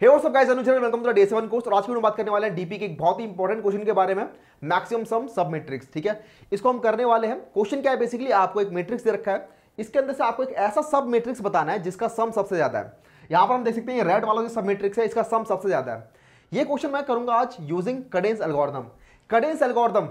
हे और सब गाइस अनुचरण welcome to the day 7 course और आज की हम बात करने वाले हैं डीपी के एक बहुत ही इंपॉर्टेंट क्वेश्चन के बारे में मैक्सिमम सम सब मैट्रिक्स ठीक है इसको हम करने वाले हैं क्वेश्चन क्या है बेसिकली आपको एक मैट्रिक्स दे रखा है इसके अंदर से आपको एक ऐसा सब मैट्रिक्स बताना है जिसका सम सबसे ज्यादा है यहां पर हम देख सकते हैं रेड वाला जो सब मैट्रिक्स है इसका सम सबसे ज्यादा है ये क्वेश्चन मैं करूंगा आज using Kadane's algorithm Kadane's algorithm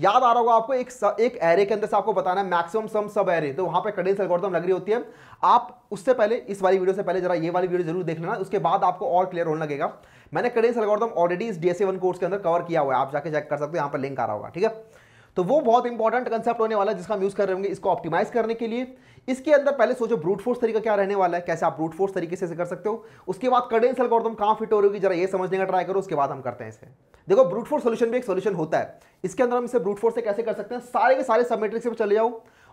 याद आ रहा होगा आपको एक स, एक एरे के अंदर से आपको बताना है मैक्सिमम सम सब एरे तो वहां पे कडेंस एल्गोरिथम लग रही होती है आप उससे पहले इस वाली वीडियो से पहले जरा ये वाली वीडियो जरूर देख लेना उसके बाद आपको और क्लियर होने लगेगा मैंने कडेंस एल्गोरिथम ऑलरेडी इस डीएसए वन कोर्स के अंदर कवर किया हुआ है आप जाके चेक कर सकते हो यहाँ पर लिंक आ रहा होगा ठीक है तो वो बहुत इंपॉर्टेंट कंसेप्ट होने वाला है जिसका हम यूज कर रहे होंगे इसको ऑप्टिमाइज करने के लिए इसके अंदर पहले सोचो ब्रूट फोर्स तरीका क्या रहने वाला है कैसे आप ब्रूट फोर्स तरीके से कर सकते हो उसके बाद कडेंस एल्गोरिथम कहाँ फिट हो रही होगी जरा ये समझने का ट्राई करो उसके बाद हम करते हैं इसे देखो ब्रूट फोर्स सोल्यूशन भी एक सोल्यूशन होता है इसके अंदर हम इसे ब्रूट फोर्स से कैसे कर सकते हैं सारे के सारे सब मेट्रिक्स में चले जाओ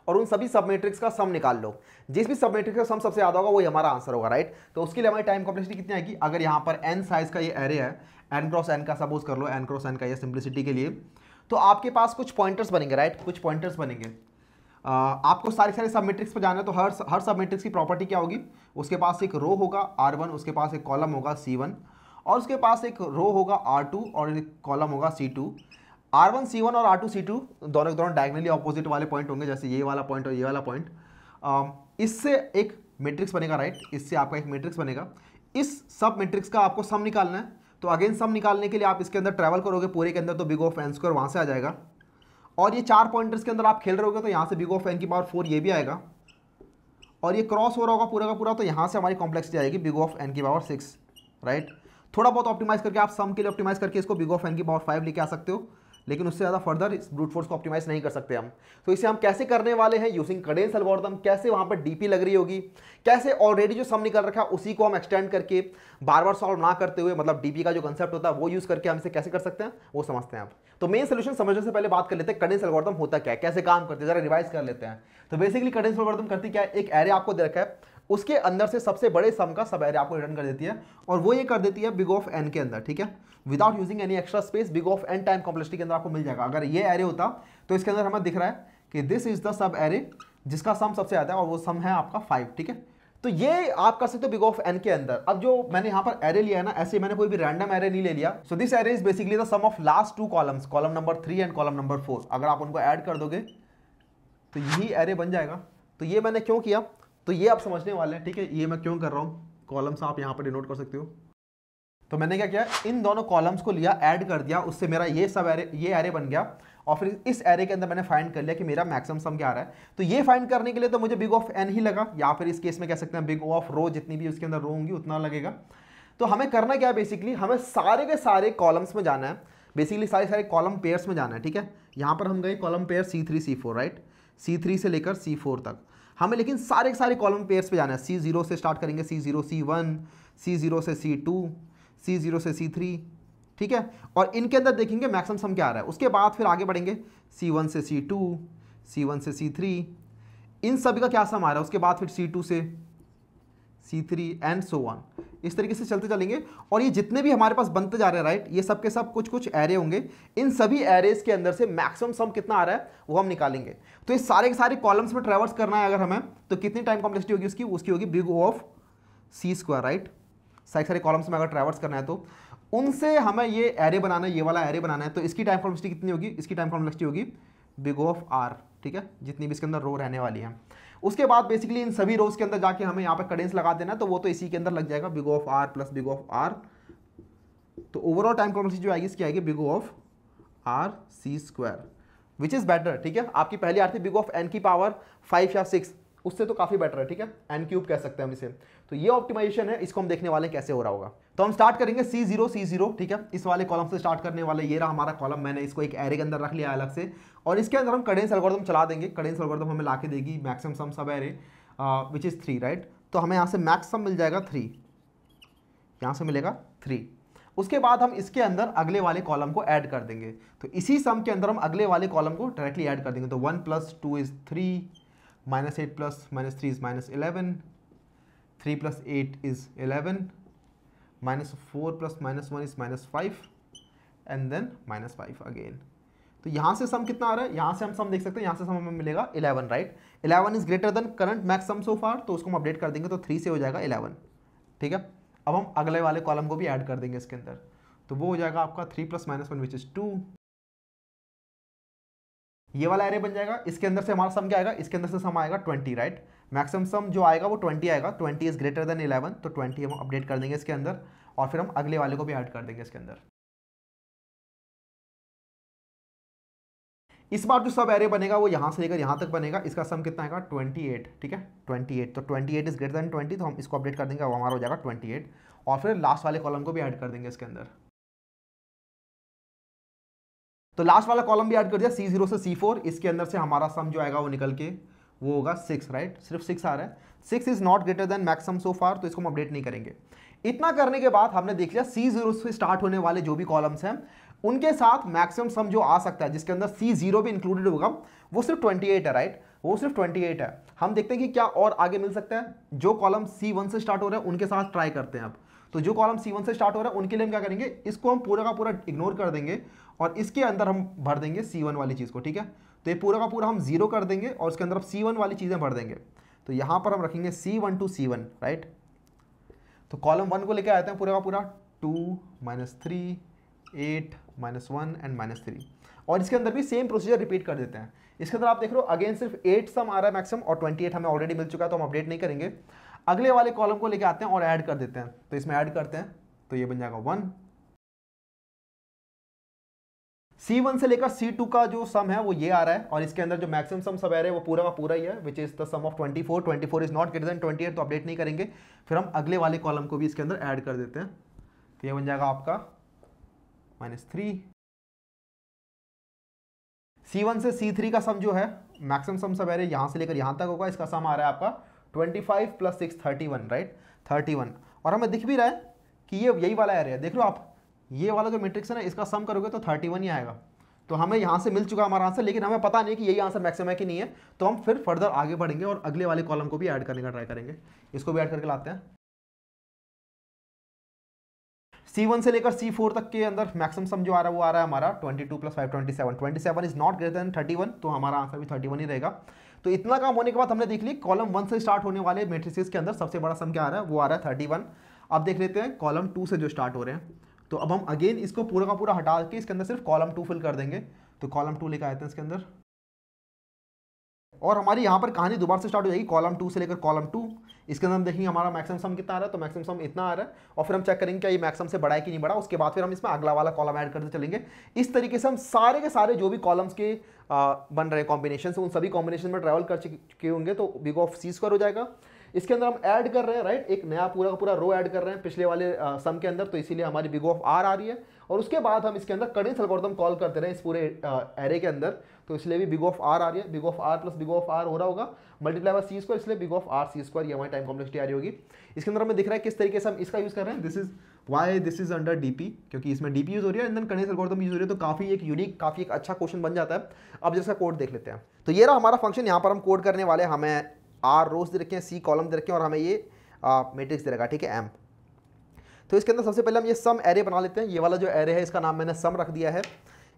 और उन सभी सब मेट्रिक्स का सम निकाल लो जिस भी सब मेट्रिक्स का सम सबसे ज़्यादा होगा वही हमारा आंसर होगा राइट तो उसके लिए हमारी टाइम कॉम्प्लेक्सिटी कितनी आएगी अगर यहाँ पर एन साइज का ये एरे है एन क्रॉस एन का सपोज कर लो एन क्रॉस एन का ये सिंप्लिसिटी के लिए तो आपके पास कुछ पॉइंटर्स बनेंगे राइट कुछ पॉइंटर्स बनेंगे Uh, आपको सारे सारे सब मेट्रिक्स पर जाना है तो हर हर सब मेट्रिक्स की प्रॉपर्टी क्या होगी उसके पास एक रो होगा आर वन उसके पास एक कॉलम होगा सी वन और उसके पास एक रो होगा टू और एक कॉलम होगा वन R1 C1 और R2 C2 दोनों के दोनों डायगनली ऑपोजिट वाले पॉइंट होंगे जैसे ये वाला पॉइंट और ये वाला पॉइंट um, इससे एक मैट्रिक्स बनेगा राइट इससे आपका एक मैट्रिक्स बनेगा इस सब मैट्रिक्स का आपको सम निकालना है तो अगेन सम निकालने के लिए आप इसके अंदर ट्रैवल करोगे पूरे के अंदर तो बिग ऑफ एन स्क्वायर वहाँ से आ जाएगा और ये चार पॉइंटर्स के अंदर आप खेल रहे होगे तो यहाँ से बिग ऑफ एन की पावर फोर ये भी आएगा और ये क्रॉस हो रहा होगा पूरा का पूरा तो यहाँ से हमारी कॉम्प्लेक्सिटी आएगी बिग ऑफ एन की पावर सिक्स राइट थोड़ा बहुत ऑप्टिमाइज करके आप सम के लिए ऑप्टिमाइज करके इसको बिग ऑफ एन की पावर फाइव लेके आ सकते हो लेकिन उससे ज़्यादा फर्दर इस ब्रूट फोर्स को ऑप्टिमाइज नहीं कर सकते हम तो इसे हम कैसे करने वाले हैं यूजिंग कडेंस एल्गोरिथम कैसे वहां पर डीपी लग रही होगी कैसे ऑलरेडी जो सम निकल रखा है उसी को हम एक्सटेंड करके बार बार सॉल्व ना करते हुए मतलब डीपी का जो कंसेप्ट होता है वो यूज़ करके हम इसे कैसे कर सकते हैं वो समझते हैं आप तो मेन सोल्यूशन समझने से पहले बात कर लेते हैं कडेंस एल्गोरिथम होता क्या है कैसे काम करते हैं जरा रिवाइज कर लेते हैं तो बेसिकली कडेंस एल्गोरिथम करती क्या है एक एरे आपको दे रखा है उसके अंदर से सबसे बड़े सम का सब एरिया आपको रिटर्न कर देती है और वो ये कर देती है बिग ऑफ एन के अंदर ठीक है without using any extra space big of N time complexity के अंदर आपको मिल जाएगा अगर ये एरे होता तो इसके अंदर हमें दिख रहा है कि this is the sub array जिसका सम सबसे आता है और वो सम है आपका फाइव ठीक है तो ये आप कर सकते हो बिग ऑफ एन के अंदर अब जो मैंने यहां पर एरे लिया है ना ऐसे मैंने कोई भी रैंडम एरे नहीं ले लिया so this array is basically the sum of last two columns column number three and column number four अगर आप उनको ऐड कर दोगे तो यही एरे बन जाएगा तो ये मैंने क्यों किया तो ये आप समझने वाले हैं ठीक है ये मैं क्यों कर रहा हूँ कॉलम्स आप यहाँ पर डिनोट कर सकते हो तो मैंने क्या किया इन दोनों कॉलम्स को लिया ऐड कर दिया उससे मेरा ये सब एरे ये एरे बन गया और फिर इस एरे के अंदर मैंने फाइंड कर लिया कि मेरा मैक्सिमम सम क्या आ रहा है तो ये फाइंड करने के लिए तो मुझे बिग ऑफ एन ही लगा या फिर इस केस में कह सकते हैं बिग ऑफ रो जितनी भी उसके अंदर रो होंगी उतना लगेगा तो हमें करना क्या है बेसिकली हमें सारे के सारे कॉलम्स में जाना है बेसिकली सारे सारे कॉलम पेयर्स में जाना है ठीक है यहाँ पर हम गए column pair C three C four right C three से लेकर सी फोर तक हमें हाँ, लेकिन सारे के सारे कॉलम पेयर्स पे जाना है सी जीरो से स्टार्ट करेंगे C zero C one C zero से सी टू सी जीरो से सी थ्री ठीक है और इनके अंदर देखेंगे मैक्सिमम सम क्या आ रहा है उसके बाद फिर आगे बढ़ेंगे सी वन से सी टू सी वन से सी थ्री इन सभी का क्या सम आ रहा है उसके बाद फिर सी टू से C three and so on इस तरीके से चलते चलेंगे और ये जितने भी हमारे पास बनते जा रहे हैं राइट ये सब के सब कुछ कुछ एरे होंगे इन सभी एरेज के अंदर से मैक्सिमम सम कितना आ रहा है वो हम निकालेंगे तो ये सारे के सारे कॉलम्स में ट्रेवल्स करना है अगर हमें तो कितनी टाइम कॉम्प्लेक्सिटी होगी उसकी उसकी होगी big O of C square right सारे सारे कॉलम्स में अगर ट्रेवल्स करना है तो उनसे हमें ये एरे बनाना है ये वाला एरे बनाना है तो इसकी टाइम कॉम्प्लेक्सिटी कितनी होगी इसकी टाइम कॉम्प्लेक्सिटी होगी बिग ऑफ आर ठीक है जितनी भी इसके अंदर रो रहने वाली है उसके बाद बेसिकली इन सभी रोज के अंदर जाके हमें यहाँ पर कडेंस लगा देना तो वो तो इसी के अंदर लग जाएगा big O of R plus big O of R तो ओवरऑल टाइम कॉन्वर्सी जो आएगी इसकी आएगी big O of R C square which is better ठीक है आपकी पहली आर थी बिगो ऑफ एन की पावर फाइव या सिक्स उससे तो काफ़ी बेटर है ठीक है एन क्यूब कह सकते हैं हम इसे तो ये ऑप्टिमाइजेशन है इसको हम देखने वाले कैसे हो रहा होगा तो हम स्टार्ट करेंगे सी जीरो सी जीरो ठीक है इस वाले कॉलम से स्टार्ट करने वाले ये रहा हमारा कॉलम मैंने इसको एक एरे के अंदर रख लिया अलग से और इसके अंदर हम कडेंस अलगोर्दम चला देंगे कडेंस अलगोर्दम हमें ला के देगी maximum sum sub array which is three right तो हमें यहाँ से मैक्स सम मिल जाएगा थ्री यहाँ से मिलेगा थ्री उसके बाद हम इसके अंदर अगले वाले कॉलम को ऐड कर देंगे तो इसी सम के अंदर हम अगले वाले कॉलम को डायरेक्टली ऐड कर देंगे तो one plus two is three minus eight plus minus three is minus eleven three plus eight is eleven minus four plus minus one is minus five and then minus five again तो यहाँ से सम कितना आ रहा है यहाँ से हम सम देख सकते हैं यहाँ से सम हमें मिलेगा 11 right 11 is greater than current max sum so far तो उसको हम अपडेट कर देंगे तो 3 से हो जाएगा 11 ठीक है अब हम अगले वाले कॉलम को भी ऐड कर देंगे इसके अंदर तो वो हो जाएगा आपका 3 plus minus one which is two ये वाला एरे बन जाएगा इसके अंदर से हमारा सम क्या आएगा इसके अंदर से सम आएगा ट्वेंटी राइट मैक्सिमम सम जो आएगा वो ट्वेंटी आएगा twenty is greater than eleven तो ट्वेंटी हम अपडेट कर देंगे इसके अंदर और फिर हम अगले वाले को भी ऐड कर देंगे इसके अंदर इस बार जो सब एरे बनेगा वो यहाँ से लेकर यहाँ तक बनेगा इसका सम कितना आएगा 28 ठीक है 28 तो 28 इज ग्रेटर देन 20 तो हम इसको अपडेट कर देंगे वो हमारा हो जाएगा 28 और फिर लास्ट वाले कॉलम को भी ऐड कर देंगे इसके अंदर तो लास्ट वाला कॉलम भी ऐड कर दिया C0 से C4 इसके अंदर से हमारा सम जो आएगा वो निकल के वो होगा सिक्स राइट सिर्फ सिक्स आ रहा है six is not greater than maximum so far तो इसको हम अपडेट नहीं करेंगे इतना करने के बाद हमने देख लिया सी जीरो से स्टार्ट होने वाले जो भी कॉलम्स हैं उनके साथ मैक्सिमम सम जो आ सकता है जिसके अंदर सी जीरो भी इंक्लूडेड होगा वो सिर्फ ट्वेंटी एट है राइट वो सिर्फ ट्वेंटी एट है हम देखते हैं कि क्या और आगे मिल सकता है जो कॉलम सी वन से स्टार्ट हो रहा है उनके साथ ट्राई करते हैं अब तो जो कॉलम सी वन से स्टार्ट हो रहा है उनके लिए हम क्या करेंगे इसको हम पूरा का पूरा इग्नोर कर देंगे और इसके अंदर हम भर देंगे सी वन वाली चीज़ को ठीक है तो ये पूरा का पूरा हम जीरो कर देंगे और उसके अंदर आप सी वन वाली चीज़ें भर देंगे तो यहाँ पर हम रखेंगे C one two C one right तो कॉलम वन को लेकर आते हैं पूरा का पूरा two minus three eight minus one and minus three और इसके अंदर भी सेम प्रोसीजर रिपीट कर देते हैं इसके अंदर आप देख रहे हो अगेन सिर्फ एट सम आ रहा है मैक्सिमम और ट्वेंटी एट हमें ऑलरेडी मिल चुका है तो हम अपडेट नहीं करेंगे अगले वाले कॉलम को लेकर आते हैं और ऐड कर देते हैं तो इसमें ऐड करते हैं तो ये बन जाएगा वन C1 से लेकर C2 का जो सम है वो ये आ रहा है और इसके अंदर जो मैक्सिमम सम सब आ रहे हैं वो पूरा का पूरा ही है which is the sum of 24 24 is not greater than 28 तो अपडेट नहीं करेंगे फिर हम अगले वाले कॉलम को भी इसके अंदर ऐड कर देते हैं तो ये बन जाएगा आपका माइनस थ्री सी वन से सी थ्री का सम जो है मैक्सिमम सम सब एरे यहाँ से लेकर यहाँ तक होगा इसका सम आ रहा है आपका twenty five plus six thirty one right thirty one और हमें दिख भी रहा है कि ये यही वाला एरिया देख लो आप ये वाला जो मैट्रिक्स है ना इसका सम करोगे तो थर्टी वन ही आएगा तो हमें यहाँ से मिल चुका हमारा आंसर लेकिन हमें पता नहीं कि यही आंसर मैक्सिमम है कि नहीं है तो हम फिर फर्दर आगे बढ़ेंगे और अगले वाले कॉलम को भी ऐड करने का ट्राई करेंगे इसको भी ऐड करके लाते हैं सी वन से लेकर सी फोर तक के अंदर मैक्सिमम सम जो आ रहा है वो आ रहा है हमारा twenty two plus five twenty seven twenty seven is not greater than thirty one तो हमारा आंसर भी थर्टी वन ही रहेगा तो इतना काम होने के बाद हमने देख ली कॉलम वन से स्टार्ट होने वाले मेट्रिक के अंदर सबसे बड़ा सम क्या आ रहा है वो आ रहा है थर्टी वन अब देख लेते हैं कॉलम टू से जो स्टार्ट हो रहे हैं तो अब हम अगेन इसको पूरा का पूरा हटा के इसके अंदर सिर्फ कॉलम टू फिल कर देंगे तो कॉलम टू लेकर आते हैं इसके अंदर और हमारी यहाँ पर कहानी दोबारा से स्टार्ट हो जाएगी कॉलम टू से लेकर कॉलम टू इसके अंदर हम देखेंगे हमारा मैक्सिमम सम कितना आ रहा है तो मैक्सिमम सम इतना आ रहा है और फिर हम चेक करेंगे क्या ये मैक्सिमम से बड़ा है कि नहीं बड़ा उसके बाद फिर हम इसमें अगला वाला कॉलम ऐड करते चलेंगे इस तरीके से हम सारे के सारे जो भी कॉलम्स के आ, बन रहे कॉम्बिनेशन उन सभी कॉम्बिनेशन में ट्रेवल कर चुके होंगे तो बिग ऑफ सी स्क्वायर हो जाएगा इसके अंदर हम ऐड कर रहे हैं राइट एक नया पूरा का पूरा रो ऐड कर रहे हैं पिछले वाले सम के अंदर तो इसीलिए हमारी बिग ऑफ आर आ रही है और उसके बाद हम इसके अंदर कडेंस एल्गोरिथम कॉल करते रहे इस पूरे एरे के अंदर तो इसलिए भी बिग ऑफ आर आ रही है big of R plus big of R हो रहा होगा मल्टीप्लाई बाय सी स्क्वायर इसलिए big of R C square ये हमारी टाइम कॉम्प्लेक्सिटी आ रही होगी इसके अंदर हमें दिख रहा है किस तरीके से हम इसका यूज़ कर रहे हैं this is why this is under DP क्योंकि इसमें डीपी यूज़ हो रही है एंड देन कडेंस यूज़ हो रही है तो काफ़ी एक यूनिक काफ़ी एक अच्छा क्वेश्चन बन जाता है अब जैसा कोड देख लेते हैं तो ये रहा हमारा फंक्शन यहाँ पर हम कोड करने वाले हमें आर रोज दे रखे हैं सी कॉलम दे रखे हैं और हमें ये मेट्रिक्स दे रखा ठीक है एम तो इसके अंदर सबसे पहले हम ये सम एरे बना लेते हैं ये वाला जो एरे है इसका नाम मैंने सम रख दिया है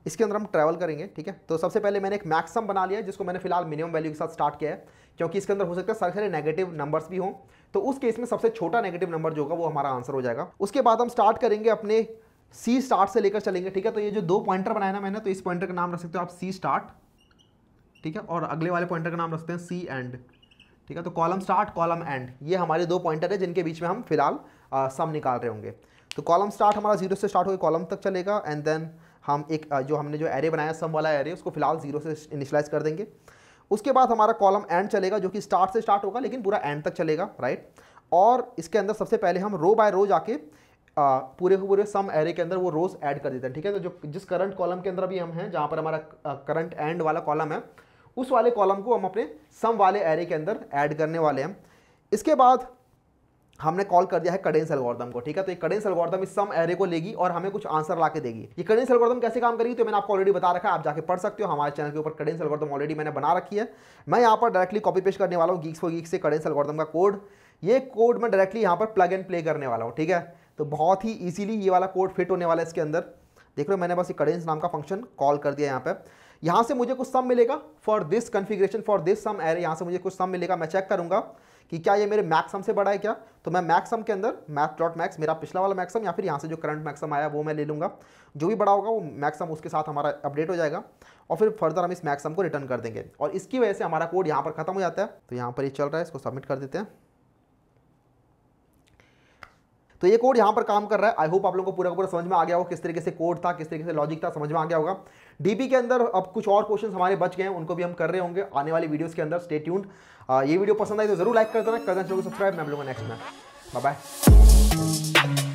इसके अंदर हम ट्रैवल करेंगे ठीक है तो सबसे पहले मैंने एक मैक्सम बना लिया जिसको मैंने फिलहाल मिनिमम वैल्यू के साथ स्टार्ट किया है क्योंकि इसके अंदर हो सकता है सारे सारे नेगेटिव नंबर्स भी हों तो उस केस में सबसे छोटा नेगेटिव नंबर जो होगा वो हमारा आंसर हो जाएगा उसके बाद हम स्टार्ट करेंगे अपने सी स्टार्ट से लेकर चलेंगे ठीक है तो ये जो दो पॉइंटर बनाया ना मैंने तो इस पॉइंटर का नाम रख सकते हो आप सी स्टार्ट ठीक है और अगले वाले पॉइंटर का नाम रखते हैं सी एंड ठीक है तो कॉलम स्टार्ट कॉलम एंड ये हमारे दो पॉइंटर है जिनके बीच में हम फिलहाल सम निकाल रहे होंगे तो कॉलम स्टार्ट हमारा जीरो से स्टार्ट होकर कॉलम तक चलेगा एंड देन हम एक जो हमने जो एरे बनाया सम वाला एरे उसको फिलहाल जीरो से इनिशलाइज कर देंगे उसके बाद हमारा कॉलम एंड चलेगा जो कि स्टार्ट से स्टार्ट होगा लेकिन पूरा एंड तक चलेगा राइट और इसके अंदर सबसे पहले हम रो बाय रो जाके आ, पूरे के पूरे सम एरे के अंदर वो रोज ऐड कर देते हैं ठीक है तो जो जिस करंट कॉलम के अंदर भी हम हैं जहाँ पर हमारा करंट एंड वाला कॉलम है उस वाले कॉलम को हम अपने सम वाले एरे के अंदर ऐड करने वाले हैं इसके बाद हमने कॉल कर दिया है कडेंस एल्गोरिदम को ठीक है तो ये कडेंस एल्गोरिदम इस सम एरे को लेगी और हमें कुछ आंसर ला के देगी ये कडेंस एल्गोरिदम कैसे काम करेगी तो मैंने आपको ऑलरेडी बता रखा है आप जाके पढ़ सकते हो हमारे चैनल के ऊपर कडेंस एल्गोरिदम ऑलरेडी मैंने बना रखी है मैं यहाँ पर डायरेक्टली कॉपी पेश करने वाला हूँ गीक्स फॉर गीक्स से कडेंस एल्गोरिदम का कोड ये कोड मैं डायरेक्टली यहाँ पर प्लग एंड प्ले करने वाला हूँ ठीक है तो बहुत ही ईजिली ये वाला कोड फिट होने वाला है इसके अंदर देख लो मैंने बस ये कडेंस नाम का फंक्शन कॉल कर दिया यहाँ पर यहाँ से मुझे कुछ सम मिलेगा for this configuration for this sum array यहाँ से मुझे कुछ सम मिलेगा मैं चेक करूँगा कि क्या ये मेरे मैक्सम से बड़ा है क्या तो मैं मैक्सम के अंदर मैथ डॉट मैक्स मेरा पिछला वाला मैक्सम या फिर यहाँ से जो करंट मैक्सम आया वो मैं ले लूँगा जो भी बड़ा होगा वो मैक्सम उसके साथ हमारा अपडेट हो जाएगा और फिर फर्दर हम इस मैक्सम को रिटर्न कर देंगे और इसकी वजह से हमारा कोड यहाँ पर खत्म हो जाता है तो यहाँ पर ये चल रहा है इसको सबमिट कर देते हैं तो ये कोड यहाँ पर काम कर रहा है आई होप आप लोगों को पूरा पूरा समझ में आ गया होगा किस तरीके से कोड था किस तरीके से लॉजिक था समझ में आ गया होगा डीपी के अंदर अब कुछ और क्वेश्चन हमारे बच गए हैं उनको भी हम कर रहे होंगे आने वाली वीडियोज के अंदर स्टे ये वीडियो पसंद आई तो जरूर लाइक कर देना कर देना सब्सक्राइब मैं आप लोगों नेक्स्ट में बाय